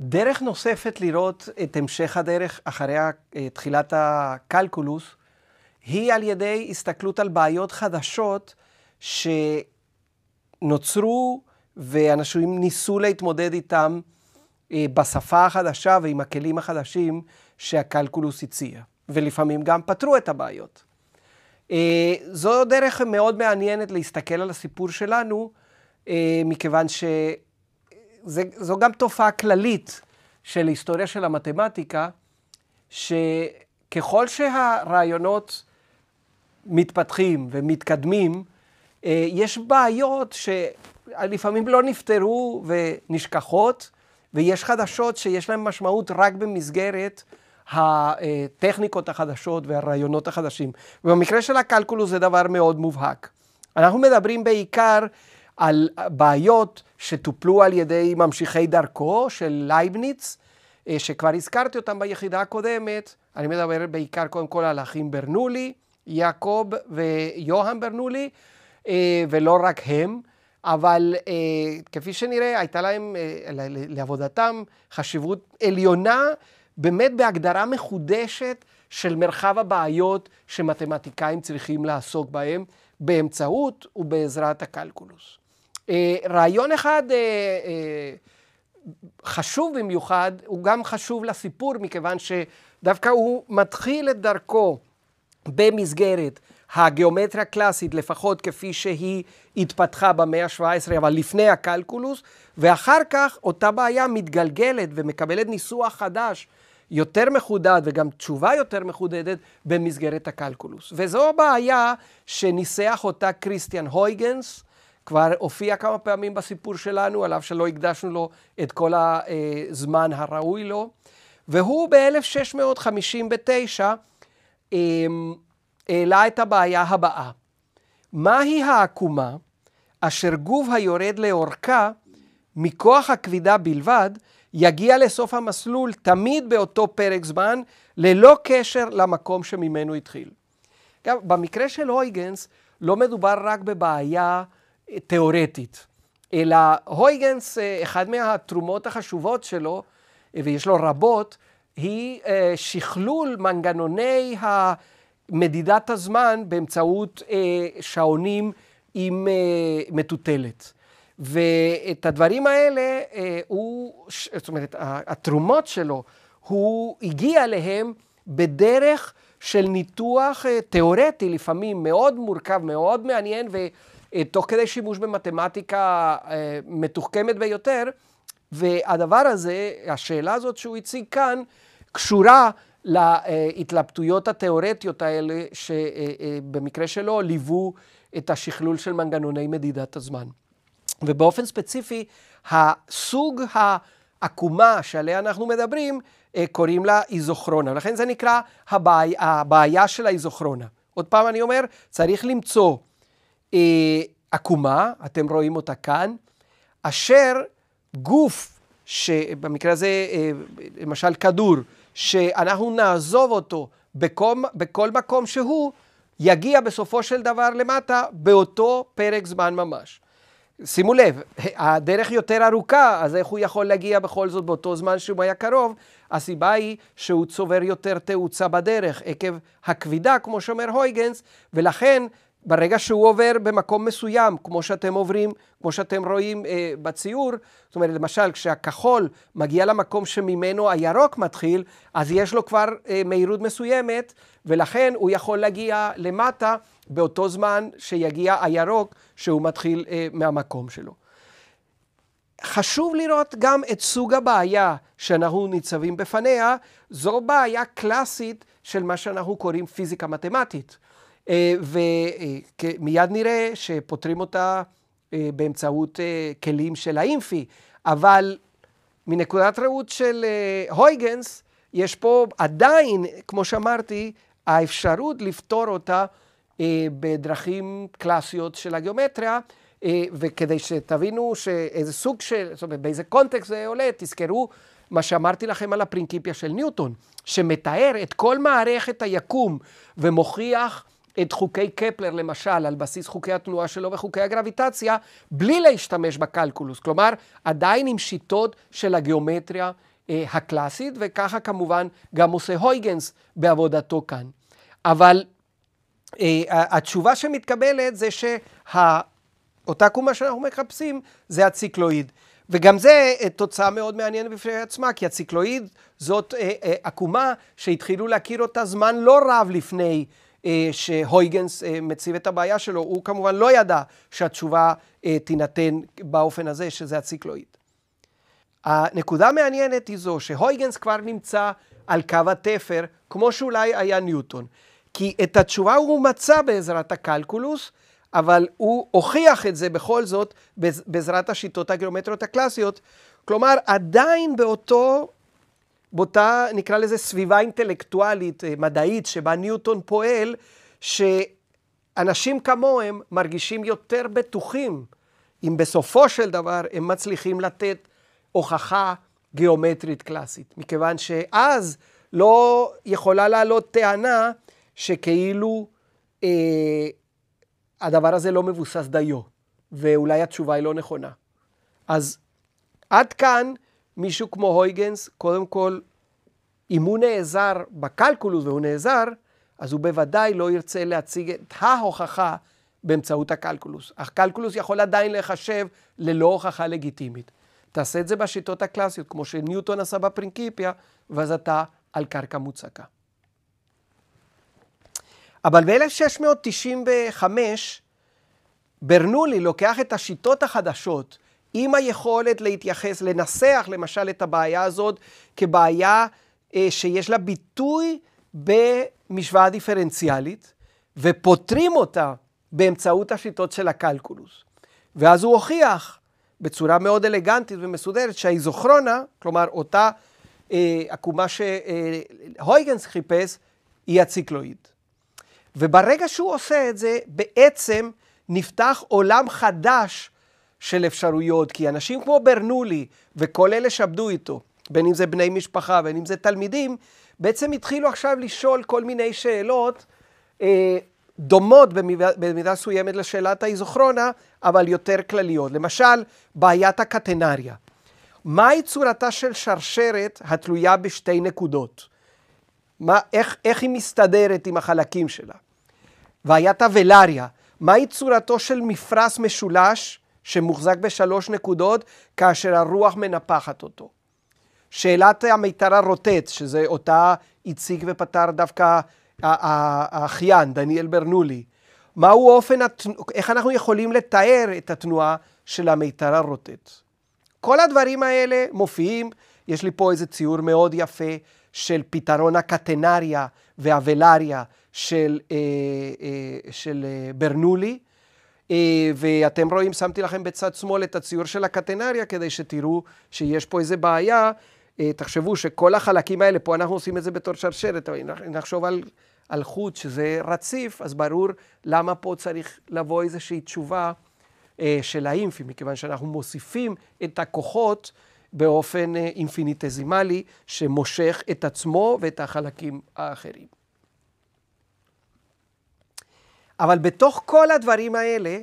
דרך נוספת לראות את המשך הדרך אחרי אה, תחילת הקלקולוס היא על ידי הסתכלות על בעיות חדשות שנוצרו ואנשים ניסו להתמודד איתם אה, בשפה החדשה ועם הכלים החדשים שהקלקולוס הציע, ולפעמים גם פתרו את הבעיות. אה, זו דרך מאוד מעניינת להסתכל על הסיפור שלנו, אה, מכיוון שזו גם תופעה כללית של היסטוריה של המתמטיקה, שככל שהרעיונות מתפתחים ומתקדמים, אה, יש בעיות שלפעמים לא נפתרו ונשכחות, ויש חדשות שיש להן משמעות רק במסגרת הטכניקות החדשות והרעיונות החדשים. ובמקרה של הקלקולוס זה דבר מאוד מובהק. אנחנו מדברים בעיקר על בעיות שטופלו על ידי ממשיכי דרכו של לייבניץ, אה, שכבר הזכרתי אותם ביחידה הקודמת. אני מדבר בעיקר קודם כל על אחים ברנולי, יעקב ויוהאן ברנולי, אה, ולא רק הם. אבל אה, כפי שנראה, הייתה להם, אה, לעבודתם, חשיבות עליונה באמת בהגדרה מחודשת של מרחב הבעיות שמתמטיקאים צריכים לעסוק בהם באמצעות ובעזרת הקלקולוס. אה, רעיון אחד אה, אה, חשוב במיוחד, הוא גם חשוב לסיפור, מכיוון שדווקא הוא מתחיל את דרכו במסגרת הגיאומטריה הקלאסית, לפחות כפי שהיא התפתחה במאה ה-17, אבל לפני הקלקולוס, ואחר כך אותה בעיה מתגלגלת ומקבלת ניסוח חדש יותר מחודד וגם תשובה יותר מחודדת במסגרת הקלקולוס. וזו הבעיה שניסח אותה כריסטיאן הויגנס, כבר הופיע כמה פעמים בסיפור שלנו, על אף שלא הקדשנו לו את כל הזמן הראוי לו. והוא ב-1659 אמ, העלה את הבעיה הבאה. מהי העקומה אשר גוב היורד לאורכה מכוח הכבידה בלבד, יגיע לסוף המסלול תמיד באותו פרק זמן, ללא קשר למקום שממנו התחיל. גם במקרה של הויגנס, לא מדובר רק בבעיה אה, תיאורטית, אלא הויגנס, אה, אחד מהתרומות החשובות שלו, אה, ויש לו רבות, היא שכלול מנגנוני מדידת הזמן באמצעות שעונים עם מטוטלת. ואת הדברים האלה, אה, הוא, זאת אומרת, התרומות שלו, הוא הגיע אליהם בדרך של ניתוח אה, תיאורטי, לפעמים מאוד מורכב, מאוד מעניין, ותוך כדי שימוש במתמטיקה אה, מתוחכמת ביותר. והדבר הזה, השאלה הזאת שהוא הציג כאן, קשורה להתלבטויות התיאורטיות האלה, שבמקרה שלו ליוו את השכלול של מנגנוני מדידת הזמן. ובאופן ספציפי, הסוג העקומה שעליה אנחנו מדברים, אה, קוראים לה איזוכרונה. לכן זה נקרא הבעיה, הבעיה של האיזוכרונה. עוד פעם אני אומר, צריך למצוא אה, עקומה, אתם רואים אותה כאן, אשר גוף, שבמקרה הזה אה, למשל כדור, שאנחנו נעזוב אותו בכל, בכל מקום שהוא, יגיע בסופו של דבר למטה באותו פרק זמן ממש. שימו לב, הדרך יותר ארוכה, אז איך הוא יכול להגיע בכל זאת באותו זמן שהוא היה קרוב? הסיבה היא שהוא צובר יותר תאוצה בדרך עקב הכבידה, כמו שאומר הויגנס, ולכן ברגע שהוא עובר במקום מסוים, כמו שאתם עוברים, כמו שאתם רואים אה, בציור, זאת אומרת, למשל, כשהכחול מגיע למקום שממנו הירוק מתחיל, אז יש לו כבר אה, מהירות מסוימת, ולכן הוא יכול להגיע למטה. באותו זמן שיגיע הירוק שהוא מתחיל אה, מהמקום שלו. חשוב לראות גם את סוג הבעיה שאנחנו ניצבים בפניה, זו בעיה קלאסית של מה שאנחנו קוראים פיזיקה מתמטית. אה, ומיד אה, נראה שפותרים אותה אה, באמצעות אה, כלים של האינפי, אבל מנקודת ראות של אה, הויגנס, יש פה עדיין, כמו שאמרתי, האפשרות לפתור אותה אה, בדרכים קלאסיות של הגיאומטריה, אה, וכדי שתבינו שאיזה סוג של, זאת אומרת, באיזה קונטקסט זה עולה, תזכרו מה שאמרתי לכם על הפרינקיפיה של ניוטון, שמתאר את כל מערכת היקום ומוכיח את חוקי קפלר למשל, על בסיס חוקי התנועה שלו וחוקי הגרביטציה, בלי להשתמש בקלקולוס. כלומר, עדיין עם שיטות של הגיאומטריה אה, הקלאסית, וככה כמובן גם עושה הויגנס בעבודתו כאן. אבל אה, התשובה שמתקבלת זה שאותה קומה שאנחנו מחפשים זה הציקלואיד. וגם זה אה, תוצאה מאוד מעניינת בפני עצמה, כי הציקלואיד זאת עקומה אה, שהתחילו להכיר אותה זמן לא רב לפני שהויגנס מציב את הבעיה שלו. הוא כמובן לא ידע שהתשובה תינתן באופן הזה, שזה הציקלואיד. הנקודה המעניינת היא זו שהויגנס כבר נמצא על קו התפר, כמו שאולי היה ניוטון. כי את התשובה הוא מצא בעזרת הקלקולוס, אבל הוא הוכיח את זה בכל זאת בעזרת השיטות הגיאומטריות הקלאסיות. כלומר, עדיין באותו, באותה, נקרא לזה, סביבה אינטלקטואלית, אה, מדעית, שבה ניוטון פועל, שאנשים כמוהם מרגישים יותר בטוחים אם בסופו של דבר הם מצליחים לתת הוכחה גיאומטרית קלאסית, מכיוון שאז לא יכולה לעלות טענה שכאילו אה, הדבר הזה לא מבוסס דיו, ואולי התשובה היא לא נכונה. אז עד כאן מישהו כמו הויגנס, קודם כל, אם הוא נעזר בקלקולוס והוא נעזר, אז הוא בוודאי לא ירצה להציג את ההוכחה באמצעות הקלקולוס. הקלקולוס יכול עדיין להיחשב ללא הוכחה לגיטימית. תעשה את זה בשיטות הקלאסיות, כמו שניוטון עשה בפרינקיפיה, ואז אתה על קרקע מוצקה. אבל ב-1695 ברנולי לוקח את השיטות החדשות עם היכולת להתייחס, לנסח למשל את הבעיה הזאת כבעיה אה, שיש לה ביטוי במשוואה דיפרנציאלית, ופותרים אותה באמצעות השיטות של הקלקולוס. ואז הוא הוכיח בצורה מאוד אלגנטית ומסודרת שהאיזוכרונה, כלומר אותה אה, עקומה שהויגנס אה, חיפש, היא הציקלואיד. וברגע שהוא עושה את זה, בעצם נפתח עולם חדש של אפשרויות, כי אנשים כמו ברנולי וכל אלה שעבדו איתו, בין אם זה בני משפחה, בין אם זה תלמידים, בעצם התחילו עכשיו לשאול כל מיני שאלות אה, דומות במידה, במידה מסוימת לשאלת האיזוכרונה, אבל יותר כלליות. למשל, בעיית הקטנריה. מהי צורתה של שרשרת התלויה בשתי נקודות? מה, איך, איך היא מסתדרת עם החלקים שלה. והיה ולריה, מהי צורתו של מפרש משולש שמוחזק בשלוש נקודות כאשר הרוח מנפחת אותו? שאלת המיתר הרוטט, שזה אותה הציג ופתר דווקא האחיין, דניאל ברנולי. מהו אופן, התנוע, איך אנחנו יכולים לתאר את התנועה של המיתר הרוטט? כל הדברים האלה מופיעים, יש לי פה איזה ציור מאוד יפה של פתרון הקטנריה והוולריה של, אה, אה, של אה, ברנולי. אה, ואתם רואים, שמתי לכם בצד שמאל את הציור של הקטנריה, כדי שתראו שיש פה איזה בעיה. אה, תחשבו שכל החלקים האלה, פה אנחנו עושים את זה בתור שרשרת, אבל נחשוב על, על חוט שזה רציף, אז ברור למה פה צריך לבוא איזושהי תשובה אה, של האינפי, מכיוון שאנחנו מוסיפים את הכוחות. באופן אה, אינפיניטזימלי שמושך את עצמו ואת החלקים האחרים. אבל בתוך כל הדברים האלה,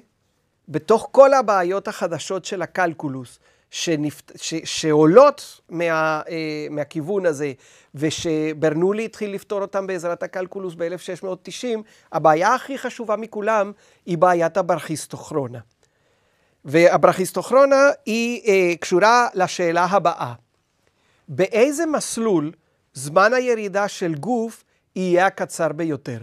בתוך כל הבעיות החדשות של הקלקולוס, שנפט... ש... שעולות מה... אה, מהכיוון הזה, ושברנולי התחיל לפתור אותם בעזרת הקלקולוס ב-1690, הבעיה הכי חשובה מכולם היא בעיית הברכיסטוכרונה. והברכיסטוכרונה היא אה, קשורה לשאלה הבאה. באיזה מסלול זמן הירידה של גוף יהיה הקצר ביותר?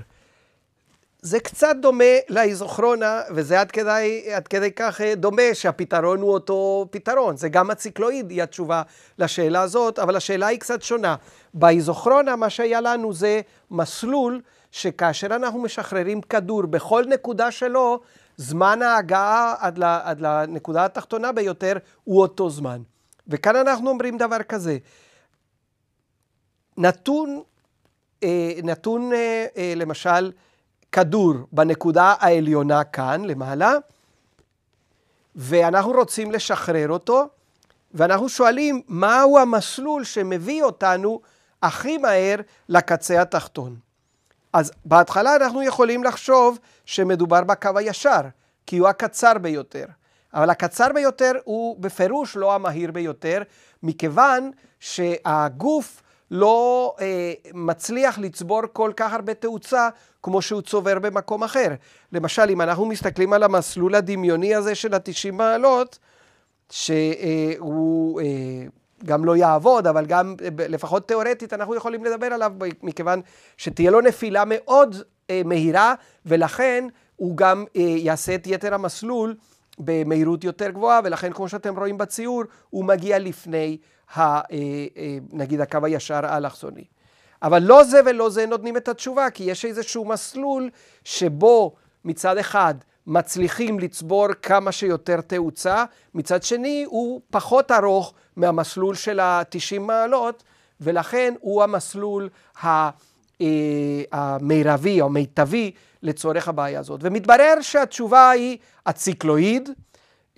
זה קצת דומה לאיזוכרונה, וזה עד כדי, עד כדי כך אה, דומה שהפתרון הוא אותו פתרון. זה גם הציקלואיד היא התשובה לשאלה הזאת, אבל השאלה היא קצת שונה. באיזוכרונה מה שהיה לנו זה מסלול שכאשר אנחנו משחררים כדור בכל נקודה שלו, זמן ההגעה עד, ל, עד לנקודה התחתונה ביותר הוא אותו זמן. וכאן אנחנו אומרים דבר כזה, נתון, אה, נתון אה, אה, למשל כדור בנקודה העליונה כאן למעלה, ואנחנו רוצים לשחרר אותו, ואנחנו שואלים מהו המסלול שמביא אותנו הכי מהר לקצה התחתון. אז בהתחלה אנחנו יכולים לחשוב שמדובר בקו הישר, כי הוא הקצר ביותר. אבל הקצר ביותר הוא בפירוש לא המהיר ביותר, מכיוון שהגוף לא אה, מצליח לצבור כל כך הרבה תאוצה כמו שהוא צובר במקום אחר. למשל, אם אנחנו מסתכלים על המסלול הדמיוני הזה של ה-90 מעלות, שהוא אה, גם לא יעבוד, אבל גם אה, לפחות תיאורטית אנחנו יכולים לדבר עליו, מכיוון שתהיה לו נפילה מאוד אה, מהירה, ולכן הוא גם אה, יעשה את יתר המסלול במהירות יותר גבוהה, ולכן כמו שאתם רואים בציור, הוא מגיע לפני, ה, אה, אה, נגיד, הקו הישר האלכסוני. אבל לא זה ולא זה נותנים את התשובה, כי יש איזשהו מסלול שבו מצד אחד מצליחים לצבור כמה שיותר תאוצה, מצד שני הוא פחות ארוך מהמסלול של ה-90 מעלות, ולכן הוא המסלול אה, המרבי או מיטבי לצורך הבעיה הזאת. ומתברר שהתשובה היא הציקלואיד,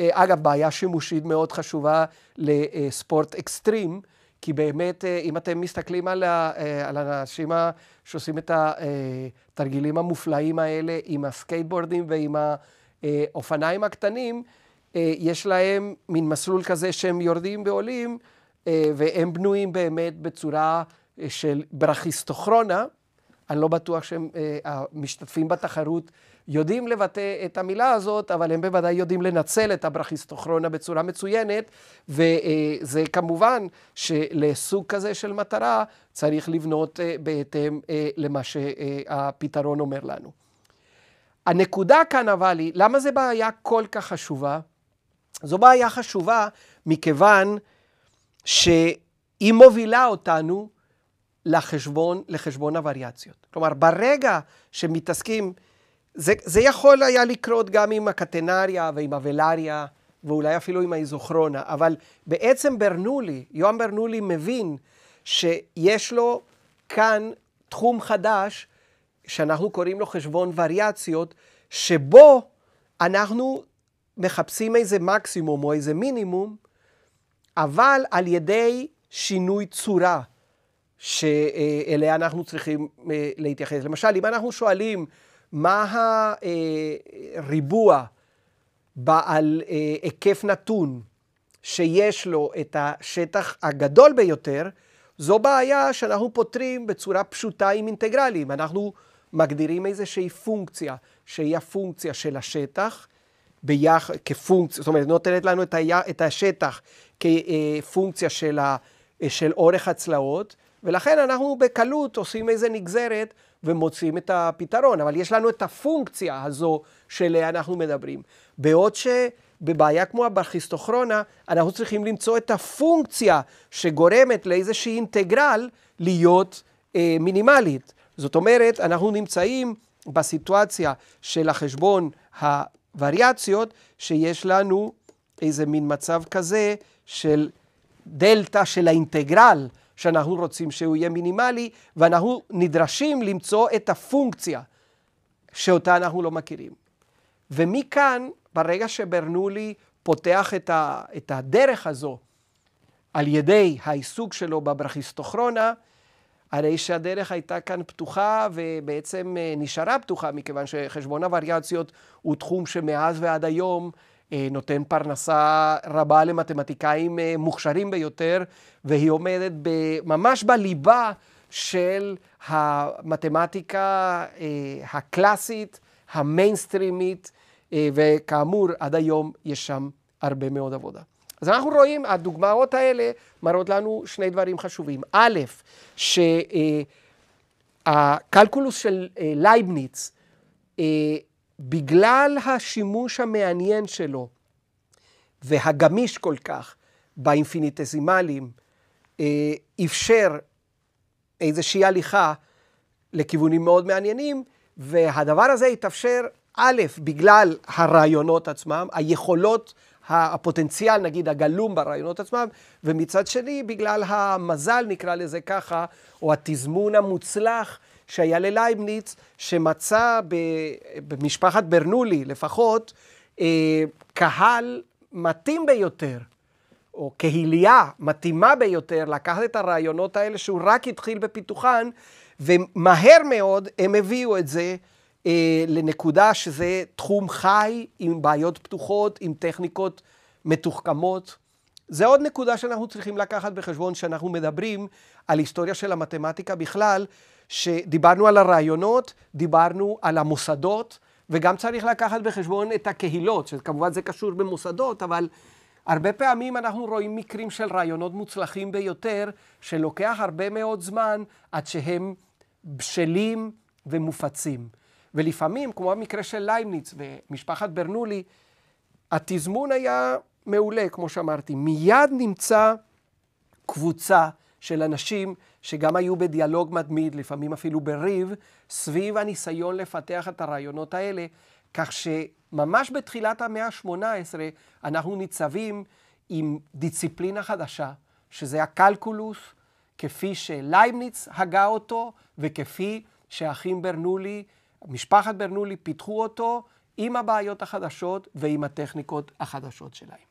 אה, אגב בעיה שימושית מאוד חשובה לספורט אקסטרים, כי באמת, אה, אם אתם מסתכלים על, ה, אה, על האנשים שעושים את אה, התרגילים המופלאים האלה עם הסקייטבורדים ועם האופניים הקטנים, יש להם מין מסלול כזה שהם יורדים ועולים, והם בנויים באמת בצורה של ברכיסטוכרונה. אני לא בטוח משתתפים בתחרות יודעים לבטא את המילה הזאת, אבל הם בוודאי יודעים לנצל את הברכיסטוכרונה בצורה מצוינת, וזה אה, כמובן שלסוג כזה של מטרה צריך לבנות אה, בהתאם אה, למה שהפתרון אומר לנו. הנקודה כאן אבל היא, למה זו בעיה כל כך חשובה? זו בעיה חשובה מכיוון שהיא מובילה אותנו לחשבון, לחשבון הווריאציות. כלומר, ברגע שמתעסקים זה, זה יכול היה לקרות גם עם הקטנריה ועם הוולריה, ואולי אפילו עם האיזוכרונה, אבל בעצם ברנולי, יוהם ברנולי מבין שיש לו כאן תחום חדש, שאנחנו קוראים לו חשבון וריאציות, שבו אנחנו מחפשים איזה מקסימום או איזה מינימום, אבל על ידי שינוי צורה שאליה אנחנו צריכים אה, להתייחס. למשל, אם אנחנו שואלים מה הריבוע אה, בעל אה, היקף נתון שיש לו את השטח הגדול ביותר, זו בעיה שאנחנו פותרים בצורה פשוטה עם אינטגרלים. אנחנו מגדירים איזושהי פונקציה, שהיא הפונקציה של השטח, ביח, כפונקציה, זאת אומרת, נותנת לנו את, היה, את השטח כפונקציה אה, של, ה, של אורך הצלעות, ולכן אנחנו בקלות עושים איזו נגזרת ומוצאים את הפתרון, אבל יש לנו את הפונקציה הזו שאליה אנחנו מדברים. בעוד שבבעיה כמו הברכיסטוכרונה, אנחנו צריכים למצוא את הפונקציה שגורמת לאיזושהי אינטגרל להיות אה, מינימלית. זאת אומרת, אנחנו נמצאים בסיטואציה של החשבון הווריאציות, שיש לנו איזה מין מצב כזה של דלתא של האינטגרל שאנחנו רוצים שהוא יהיה מינימלי, ואנחנו נדרשים למצוא את הפונקציה שאותה אנחנו לא מכירים. ומכאן, ברגע שברנולי פותח את, ה, את הדרך הזו על ידי העיסוק שלו בברכיסטוכרונה, הרי שהדרך הייתה כאן פתוחה ובעצם אה, נשארה פתוחה, מכיוון שחשבון הווריאציות הוא תחום שמאז ועד היום אה, נותן פרנסה רבה למתמטיקאים אה, מוכשרים ביותר, והיא עומדת ממש בליבה של המתמטיקה אה, הקלאסית, המיינסטרימית, וכאמור, עד היום יש שם הרבה מאוד עבודה. אז אנחנו רואים, הדוגמאות האלה מראות לנו שני דברים חשובים. א', שהקלקולוס של לייבניץ בגלל השימוש המעניין שלו, והגמיש כל כך באינפיניטזימלים, אה, אפשר איזושהי הליכה לכיוונים מאוד מעניינים, והדבר הזה התאפשר, א', בגלל הרעיונות עצמם, היכולות, הפוטנציאל, נגיד, הגלום ברעיונות עצמם, ומצד שני, בגלל המזל, נקרא לזה ככה, או התזמון המוצלח שהיה ללייבניץ, שמצא במשפחת ברנולי לפחות, אה, קהל מתאים ביותר, או קהילייה מתאימה ביותר, לקחת את הרעיונות האלה שהוא רק התחיל בפיתוחן, ומהר מאוד הם הביאו את זה אה, לנקודה שזה תחום חי, עם בעיות פתוחות, עם טכניקות מתוחכמות. זה עוד נקודה שאנחנו צריכים לקחת בחשבון, שאנחנו מדברים על היסטוריה של המתמטיקה בכלל, שדיברנו על הרעיונות, דיברנו על המוסדות, וגם צריך לקחת בחשבון את הקהילות, שכמובן זה קשור במוסדות, אבל הרבה פעמים אנחנו רואים מקרים של רעיונות מוצלחים ביותר, שלוקח הרבה מאוד זמן עד שהם בשלים ומופצים. ולפעמים, כמו המקרה של לייבניץ ומשפחת ברנולי, התזמון היה מעולה, כמו שאמרתי, מיד נמצא קבוצה של אנשים שגם היו בדיאלוג מתמיד, לפעמים אפילו בריב, סביב הניסיון לפתח את הרעיונות האלה, כך שממש בתחילת המאה ה-18 אנחנו ניצבים עם דיציפלינה חדשה, שזה הקלקולוס, כפי שלייבניץ הגה אותו, וכפי שהאחים ברנולי, משפחת ברנולי, פיתחו אותו עם הבעיות החדשות ועם הטכניקות החדשות שלהם.